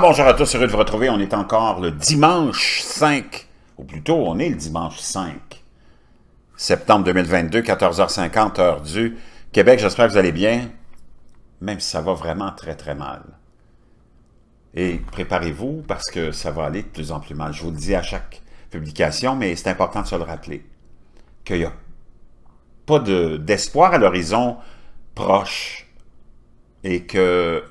bonjour à tous, heureux de vous retrouver. On est encore le dimanche 5, ou plutôt on est le dimanche 5 septembre 2022, 14h50 heure du Québec. J'espère que vous allez bien, même si ça va vraiment très très mal. Et préparez-vous parce que ça va aller de plus en plus mal. Je vous le dis à chaque publication, mais c'est important de se le rappeler, qu'il n'y a pas d'espoir à l'horizon proche et que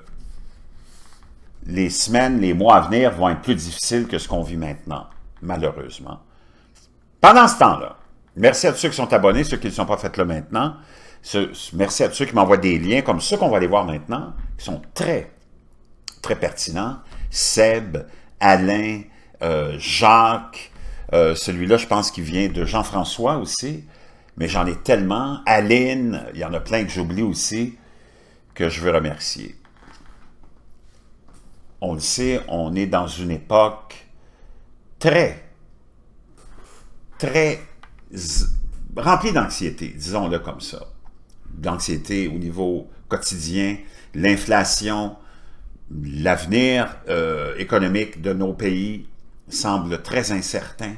les semaines, les mois à venir vont être plus difficiles que ce qu'on vit maintenant, malheureusement. Pendant ce temps-là, merci à tous ceux qui sont abonnés, ceux qui ne sont pas faits là maintenant. merci à tous ceux qui m'envoient des liens comme ceux qu'on va aller voir maintenant, qui sont très, très pertinents. Seb, Alain, euh, Jacques, euh, celui-là, je pense qu'il vient de Jean-François aussi, mais j'en ai tellement. Aline, il y en a plein que j'oublie aussi, que je veux remercier on le sait, on est dans une époque très, très remplie d'anxiété, disons-le comme ça. D'anxiété au niveau quotidien, l'inflation, l'avenir euh, économique de nos pays semble très incertain.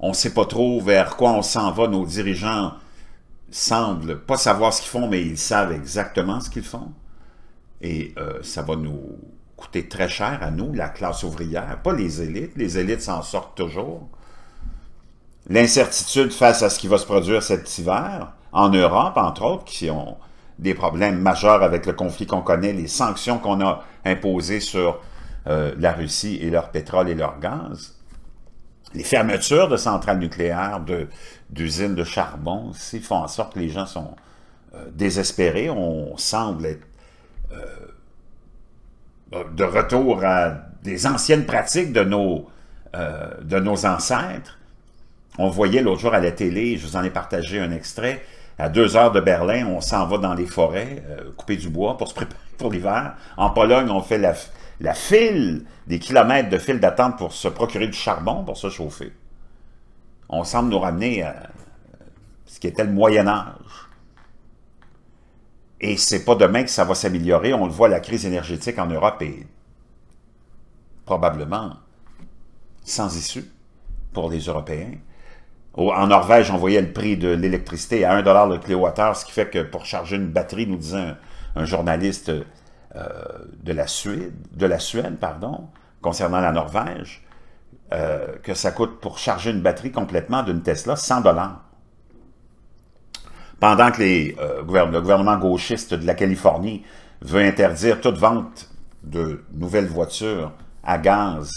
On ne sait pas trop vers quoi on s'en va. Nos dirigeants semblent pas savoir ce qu'ils font, mais ils savent exactement ce qu'ils font. Et euh, ça va nous coûter très cher à nous, la classe ouvrière, pas les élites. Les élites s'en sortent toujours. L'incertitude face à ce qui va se produire cet hiver, en Europe, entre autres, qui ont des problèmes majeurs avec le conflit qu'on connaît, les sanctions qu'on a imposées sur euh, la Russie et leur pétrole et leur gaz, les fermetures de centrales nucléaires, d'usines de, charbon, aussi, font en sorte que les gens sont euh, désespérés. On semble être euh, euh, de retour à des anciennes pratiques de nos, euh, de nos ancêtres. On voyait l'autre jour à la télé, je vous en ai partagé un extrait, à deux heures de Berlin, on s'en va dans les forêts, euh, couper du bois pour se préparer pour l'hiver. En Pologne, on fait la, la file, des kilomètres de file d'attente pour se procurer du charbon pour se chauffer. On semble nous ramener à ce qui était le Moyen Âge. Et c'est pas demain que ça va s'améliorer. On le voit, la crise énergétique en Europe est probablement sans issue pour les Européens. En Norvège, on voyait le prix de l'électricité à 1 le kilowattheure, ce qui fait que pour charger une batterie, nous disait un, journaliste euh, de, la Suède, de la Suède, pardon, concernant la Norvège, euh, que ça coûte pour charger une batterie complètement d'une Tesla 100 dollars pendant que euh, le gouvernement gauchiste de la Californie veut interdire toute vente de nouvelles voitures à gaz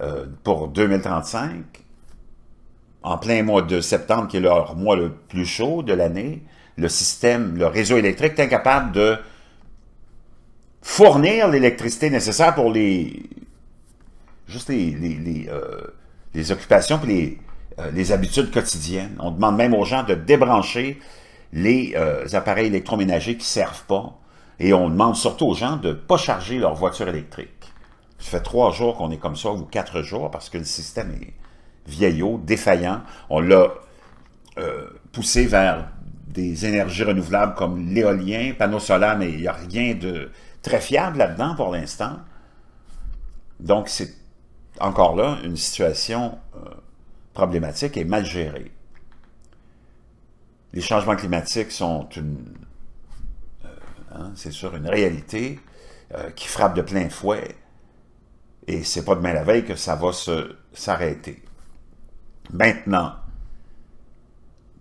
euh, pour 2035, en plein mois de septembre, qui est leur mois le plus chaud de l'année, le système, le réseau électrique est incapable de fournir l'électricité nécessaire pour les juste les, euh, occupations et les habitudes quotidiennes. On demande même aux gens de débrancher les euh, appareils électroménagers qui ne servent pas. Et on demande surtout aux gens de ne pas charger leur voiture électrique. Ça fait trois jours qu'on est comme ça, ou quatre jours, parce que le système est vieillot, défaillant. On l'a euh, poussé vers des énergies renouvelables comme l'éolien, panneaux solaires, mais il n'y a rien de très fiable là-dedans pour l'instant. Donc, c'est encore là une situation euh, problématique et mal gérée les changements climatiques sont une, euh, hein, c'est sûr, une réalité euh, qui frappe de plein fouet. Et c'est pas demain la veille que ça va s'arrêter. Maintenant,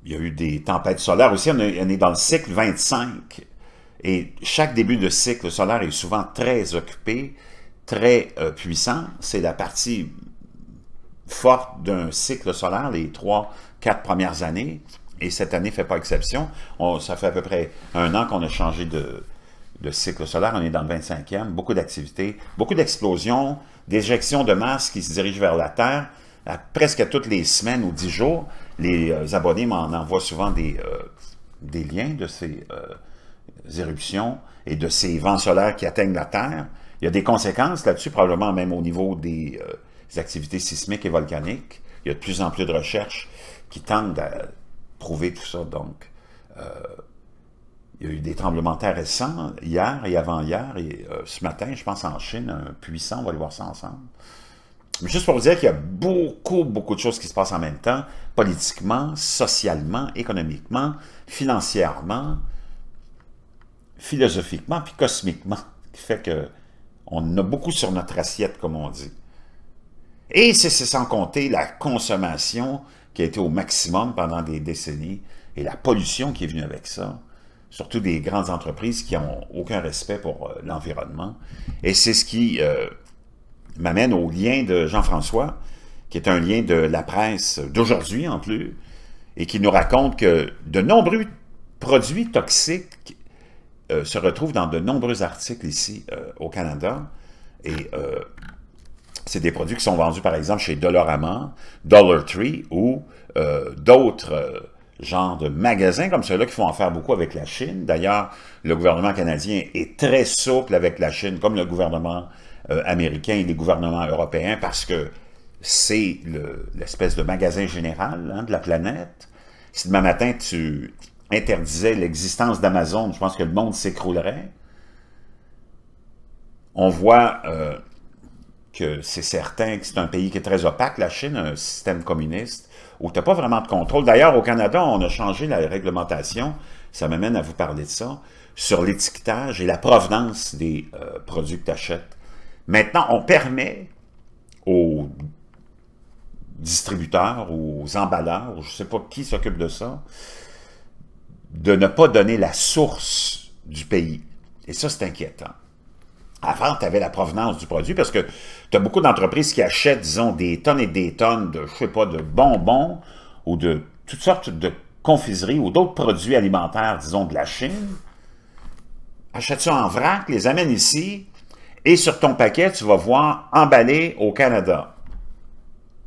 il y a eu des tempêtes solaires aussi. On est, dans le cycle 25. Et chaque début de cycle solaire est souvent très occupé, très euh, puissant. C'est la partie forte d'un cycle solaire, les trois, quatre premières années et cette année ne fait pas exception. ça fait à peu près un an qu'on a changé de, cycle solaire. On est dans le 25e, beaucoup d'activités, beaucoup d'explosions, d'éjections de masse qui se dirigent vers la Terre. presque toutes les semaines ou dix jours, les euh, abonnés m'en envoient souvent des, euh, liens de ces euh, éruptions et de ces vents solaires qui atteignent la Terre. Il y a des conséquences là-dessus, probablement même au niveau des, activités sismiques et volcaniques. Il y a de plus en plus de recherches qui tendent à prouver tout ça. Donc, euh, il y a eu des tremblements de terre récents, hier et avant-hier, et euh, ce matin, je pense en Chine, un puissant, on va aller voir ça ensemble. Mais juste pour vous dire qu'il y a beaucoup, beaucoup de choses qui se passent en même temps, politiquement, socialement, économiquement, financièrement, philosophiquement, puis cosmiquement, qui fait que on a beaucoup sur notre assiette, comme on dit. Et c'est sans compter la consommation qui a été au maximum pendant des décennies, et la pollution qui est venue avec ça, surtout des grandes entreprises qui n'ont aucun respect pour euh, l'environnement. Et c'est ce qui euh, m'amène au lien de Jean-François, qui est un lien de la presse d'aujourd'hui en plus, et qui nous raconte que de nombreux produits toxiques euh, se retrouvent dans de nombreux articles ici au Canada. Et c'est des produits qui sont vendus, par exemple, chez Dollarama, Dollar Tree ou euh, d'autres euh, genres de magasins comme ceux-là qui font en faire beaucoup avec la Chine. D'ailleurs, le gouvernement canadien est très souple avec la Chine, comme le gouvernement euh, américain et les gouvernements européens, parce que c'est l'espèce de magasin général hein, de la planète. Si demain matin, tu interdisais l'existence d'Amazon, je pense que le monde s'écroulerait. On voit que c'est certain que c'est un pays qui est très opaque, la Chine, un système communiste, où tu n'as pas vraiment de contrôle. D'ailleurs, au Canada, on a changé la réglementation, ça m'amène à vous parler de ça, sur l'étiquetage et la provenance des euh, produits que tu achètes. Maintenant, on permet aux distributeurs, aux emballeurs, je ne sais pas qui s'occupe de ça, de ne pas donner la source du pays. Et ça, c'est inquiétant. Avant, tu avais la provenance du produit parce que tu as beaucoup d'entreprises qui achètent, disons, des tonnes et des tonnes de, je sais pas, de bonbons ou de toutes sortes de confiseries ou d'autres produits alimentaires, disons, de la Chine. Achète ça en vrac, les amène ici et sur ton paquet, tu vas voir emballé au Canada.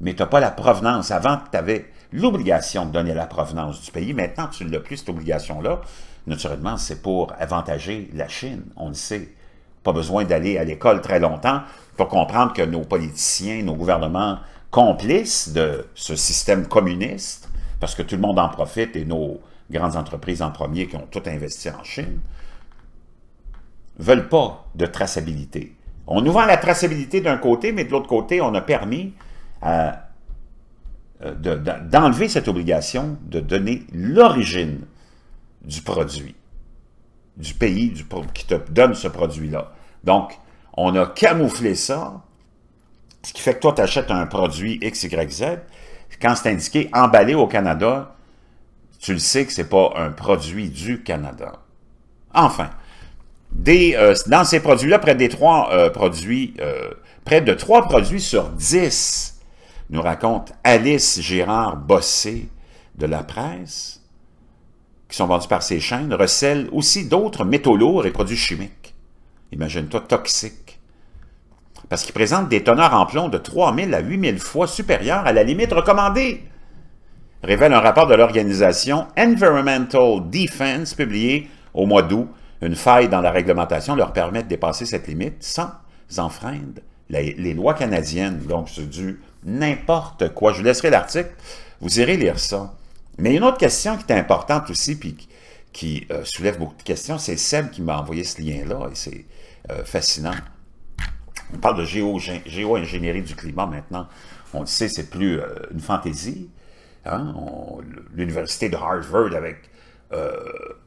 Mais tu n'as pas la provenance. Avant, tu avais l'obligation de donner la provenance du pays. Maintenant, tu ne plus, cette obligation-là. Naturellement, c'est pour avantager la Chine, on le sait pas besoin d'aller à l'école très longtemps pour comprendre que nos politiciens, nos gouvernements complices de ce système communiste, parce que tout le monde en profite et nos grandes entreprises en premier qui ont tout investi en Chine, veulent pas de traçabilité. On nous vend la traçabilité d'un côté, mais de l'autre côté, on a permis euh, euh, d'enlever cette obligation de donner l'origine du produit du pays du, qui te donne ce produit-là. Donc, on a camouflé ça, ce qui fait que toi, tu achètes un produit X, Y, Z, quand c'est indiqué « emballé au Canada », tu le sais que ce n'est pas un produit du Canada. Enfin, des, euh, dans ces produits-là, près euh, produits, euh, près de trois produits sur dix, nous raconte Alice gérard Bossé de la presse, qui sont vendus par ces chaînes recèlent aussi d'autres métaux lourds et produits chimiques. Imagine-toi toxiques. Parce qu'ils présentent des teneurs en plomb de 3000 à 8000 fois supérieurs à la limite recommandée. Révèle un rapport de l'organisation Environmental Defense publié au mois d'août. Une faille dans la réglementation leur permet de dépasser cette limite sans enfreindre les, les lois canadiennes. Donc, c'est du n'importe quoi. Je vous laisserai l'article. Vous irez lire ça. Mais une autre question qui est importante aussi, puis qui euh, soulève beaucoup de questions, c'est celle qui m'a envoyé ce lien-là, et c'est euh, fascinant. On parle de géo-ingénierie du climat maintenant. On le sait, c'est plus euh, une fantaisie. Hein. L'université de Harvard, avec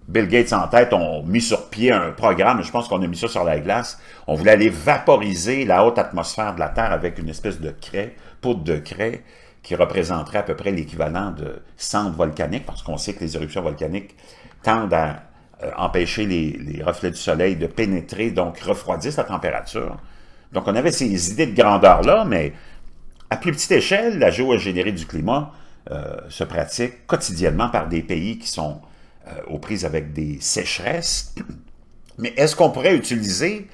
Bill Gates en tête, ont mis sur pied un programme, je pense qu'on a mis ça sur la glace. On voulait aller vaporiser la haute atmosphère de la Terre avec une espèce de craie, poudre de craie, qui représenterait à peu près l'équivalent de cendres volcaniques, parce qu'on sait que les éruptions volcaniques tendent à euh, empêcher les, reflets du soleil de pénétrer, donc refroidissent la température. Donc on avait ces idées de grandeur-là, mais à plus petite échelle, la géoingénierie du climat euh, se pratique quotidiennement par des pays qui sont euh, aux prises avec des sécheresses. Mais est-ce qu'on pourrait utiliser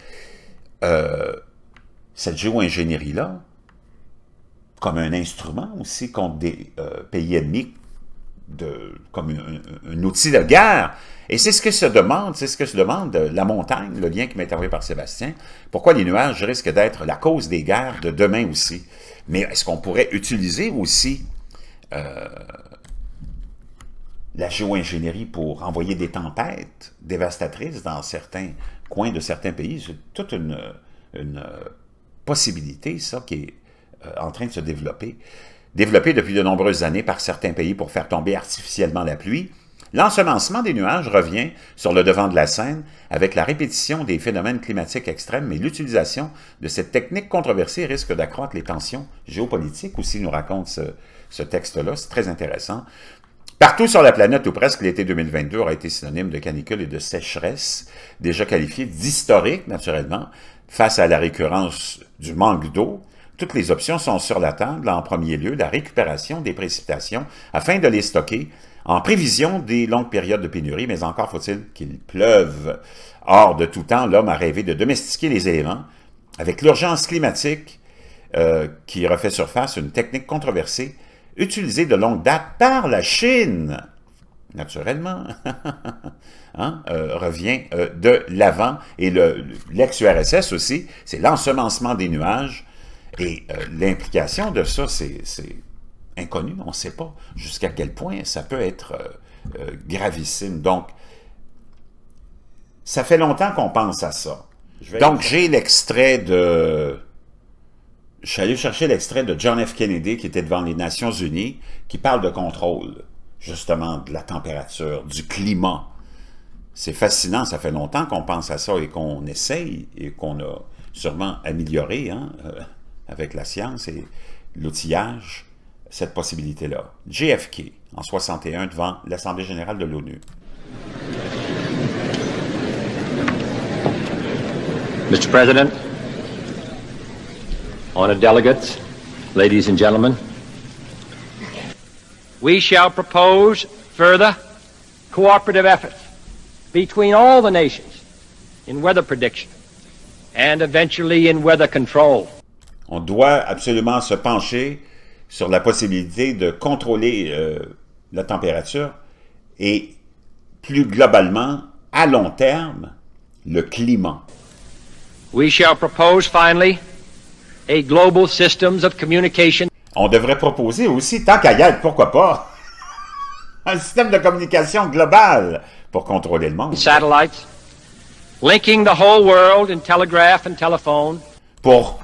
cette géo-ingénierie-là comme un instrument aussi contre des euh, pays ennemis, de, comme un, outil de guerre. Et c'est ce que se demande, c'est ce que se demande euh, la montagne, le lien qui m'est envoyé par Sébastien. Pourquoi les nuages risquent d'être la cause des guerres de demain aussi? Mais est-ce qu'on pourrait utiliser aussi euh, la géo-ingénierie pour envoyer des tempêtes dévastatrices dans certains coins de certains pays? C'est toute une, une possibilité, ça, qui est euh, en train de se développer, développé depuis de nombreuses années par certains pays pour faire tomber artificiellement la pluie, L'ensemencement des nuages revient sur le devant de la scène avec la répétition des phénomènes climatiques extrêmes, mais l'utilisation de cette technique controversée risque d'accroître les tensions géopolitiques, aussi nous raconte ce, texte-là, c'est très intéressant. Partout sur la planète, ou presque, l'été 2022 a été synonyme de canicule et de sécheresse, déjà qualifiée d'historique, naturellement, face à la récurrence du manque d'eau, toutes les options sont sur la table, en premier lieu la récupération des précipitations afin de les stocker en prévision des longues périodes de pénurie, mais encore faut-il qu'il pleuve. Or, de tout temps, l'homme a rêvé de domestiquer les éléments. Avec l'urgence climatique euh, qui refait surface, une technique controversée utilisée de longue date par la Chine, naturellement, hein, euh, revient euh, de l'avant. Et l'ex-URSS aussi, c'est l'ensemencement des nuages et euh, l'implication de ça, c'est inconnu, on ne sait pas jusqu'à quel point ça peut être euh, euh, gravissime. Donc, ça fait longtemps qu'on pense à ça. Donc, j'ai l'extrait de... Je allé chercher l'extrait de John F. Kennedy qui était devant les Nations Unies, qui parle de contrôle, justement, de la température, du climat. C'est fascinant, ça fait longtemps qu'on pense à ça et qu'on essaye et qu'on a sûrement amélioré. Hein? avec la science et l'outillage, cette possibilité-là. JFK, en 61, devant l'Assemblée générale de l'ONU. Mr. President, honored delegates, ladies and gentlemen, we shall propose further cooperative efforts between all the nations in weather prediction and eventually in weather control. On doit absolument se pencher sur la possibilité de contrôler euh, la température et plus globalement, à long terme, le climat. On devrait proposer aussi, tant qu'à y être, pourquoi pas, un système de communication global pour contrôler le monde. Satellites, linking the whole world in telegraph and telephone. Pour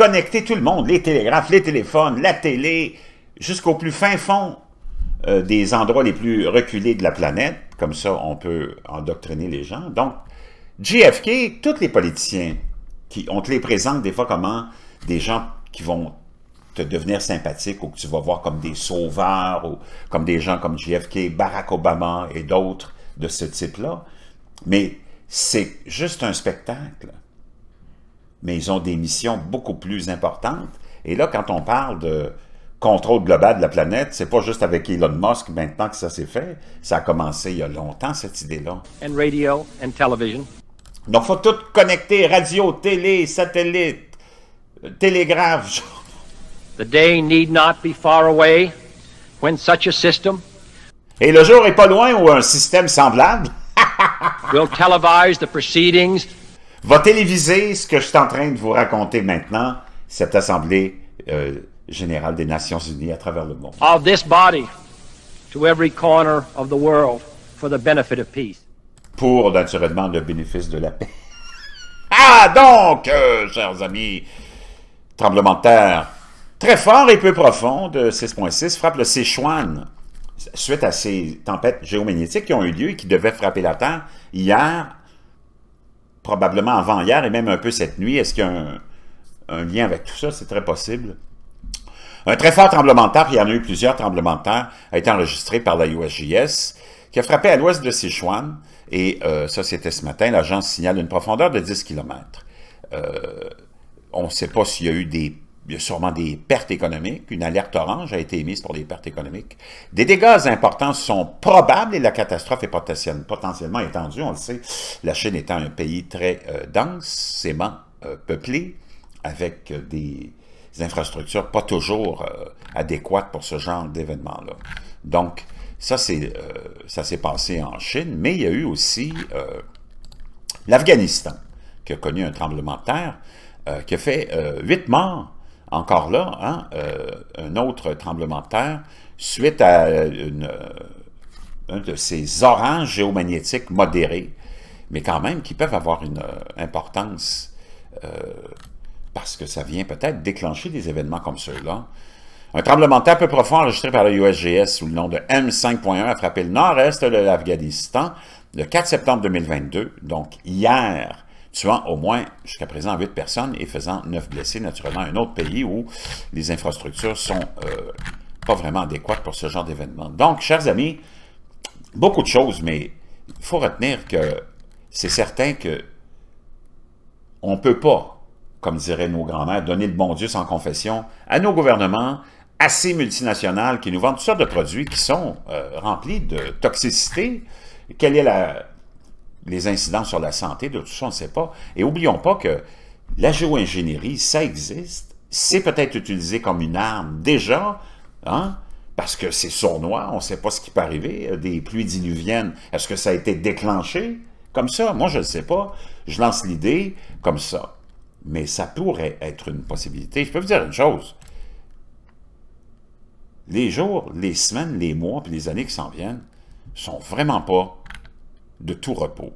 connecter tout le monde, les télégraphes, les téléphones, la télé, jusqu'au plus fin fond euh, des endroits les plus reculés de la planète. Comme ça, on peut endoctriner les gens. Donc, JFK, tous les politiciens, qui, on te les présente des fois comme hein, des gens qui vont te devenir sympathiques ou que tu vas voir comme des sauveurs ou comme des gens comme JFK, Barack Obama et d'autres de ce type-là. Mais c'est juste un spectacle mais ils ont des missions beaucoup plus importantes. Et là, quand on parle de contrôle global de la planète, c'est pas juste avec Elon Musk maintenant que ça s'est fait. Ça a commencé il y a longtemps, cette idée-là. radio Donc, faut tout connecter, radio, télé, satellite, télégraphe. et le jour est pas loin où un système semblable va téléviser ce que je suis en train de vous raconter maintenant, cette Assemblée euh, générale des Nations unies à travers le monde. Of this body to every corner of the world for the benefit of peace. Pour, naturellement, le bénéfice de la paix. ah, donc, euh, chers amis, tremblement de terre très fort et peu profond de 6.6 frappe le Sichuan suite à ces tempêtes géomagnétiques qui ont eu lieu et qui devaient frapper la Terre hier probablement avant hier et même un peu cette nuit. Est-ce qu'il y a un, lien avec tout ça? C'est très possible. Un très fort tremblement de terre, il y en a eu plusieurs tremblements de terre, a été enregistré par la USGS, qui a frappé à l'ouest de Sichuan. Et euh, ça, c'était ce matin. L'agence signale une profondeur de 10 km. Euh, on ne sait pas s'il y a eu des il y a sûrement des pertes économiques. Une alerte orange a été émise pour des pertes économiques. Des dégâts importants sont probables et la catastrophe est potentiellement étendue. On le sait, la Chine étant un pays très euh, dense, densément euh, peuplé, avec euh, des infrastructures pas toujours adéquates pour ce genre d'événement-là. Donc, ça, c'est ça s'est passé en Chine, mais il y a eu aussi l'Afghanistan, qui a connu un tremblement de terre, qui a fait huit morts encore là, hein, euh, un autre tremblement de terre, suite à euh, euh, un de ces oranges géomagnétiques modérés, mais quand même qui peuvent avoir une importance parce que ça vient peut-être déclencher des événements comme ceux-là. Un tremblement de terre peu profond enregistré par le USGS sous le nom de M5.1 a frappé le nord-est de l'Afghanistan le 4 septembre 2022, donc hier, tuant au moins jusqu'à présent huit personnes et faisant neuf blessés, naturellement, un autre pays où les infrastructures sont euh, pas vraiment adéquates pour ce genre d'événement. Donc, chers amis, beaucoup de choses, mais il faut retenir que c'est certain que on ne peut pas, comme diraient nos grands-mères, donner le bon Dieu sans confession à nos gouvernements, à ces multinationales qui nous vendent toutes sortes de produits qui sont euh, remplis de toxicité. Quelle est la les incidents sur la santé, de tout ça, on ne sait pas. Et oublions pas que la géo-ingénierie, ça existe. C'est peut-être utilisé comme une arme déjà, hein, parce que c'est sournois, on ne sait pas ce qui peut arriver. Euh, des pluies diluviennes, est-ce que ça a été déclenché comme ça? Moi, je ne sais pas. Je lance l'idée comme ça. Mais ça pourrait être une possibilité. Je peux vous dire une chose. Les jours, les semaines, les mois, puis les années qui s'en viennent sont vraiment pas de tout repos.